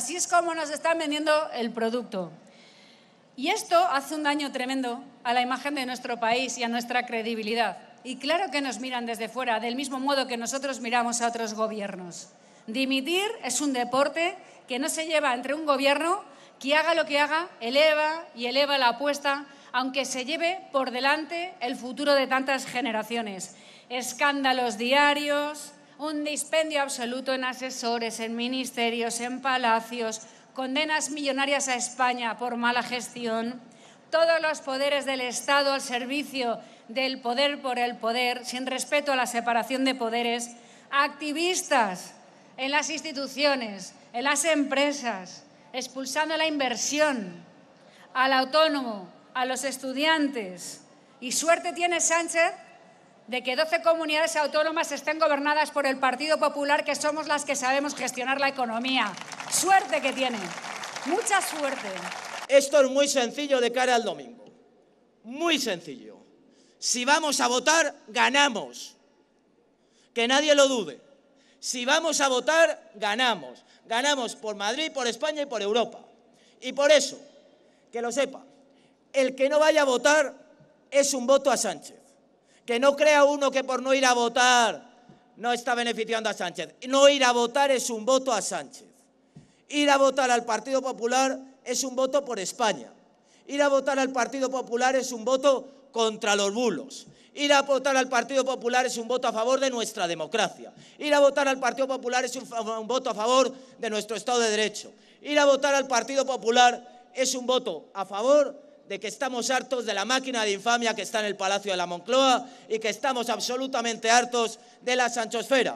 Así es como nos están vendiendo el producto. Y esto hace un daño tremendo a la imagen de nuestro país y a nuestra credibilidad. Y claro que nos miran desde fuera, del mismo modo que nosotros miramos a otros gobiernos. Dimitir es un deporte que no se lleva entre un gobierno que haga lo que haga, eleva y eleva la apuesta, aunque se lleve por delante el futuro de tantas generaciones. Escándalos diarios, un dispendio absoluto en asesores, en ministerios, en palacios, condenas millonarias a España por mala gestión, todos los poderes del Estado al servicio del poder por el poder, sin respeto a la separación de poderes, activistas en las instituciones, en las empresas, expulsando la inversión, al autónomo, a los estudiantes. Y suerte tiene Sánchez de que 12 comunidades autónomas estén gobernadas por el Partido Popular, que somos las que sabemos gestionar la economía. Suerte que tienen, mucha suerte. Esto es muy sencillo de cara al domingo, muy sencillo. Si vamos a votar, ganamos. Que nadie lo dude. Si vamos a votar, ganamos. Ganamos por Madrid, por España y por Europa. Y por eso, que lo sepa, el que no vaya a votar es un voto a Sánchez. Que no crea uno que por no ir a votar no está beneficiando a Sánchez. No ir a votar es un voto a Sánchez. Ir a votar al Partido Popular es un voto por España. Ir a votar al Partido Popular es un voto contra los bulos. Ir a votar al Partido Popular es un voto a favor de nuestra democracia. Ir a votar al Partido Popular es un, voto a favor de nuestro Estado de Derecho. Ir a votar al Partido Popular es un voto a favor de que estamos hartos de la máquina de infamia que está en el Palacio de la Moncloa y que estamos absolutamente hartos de la sanchosfera.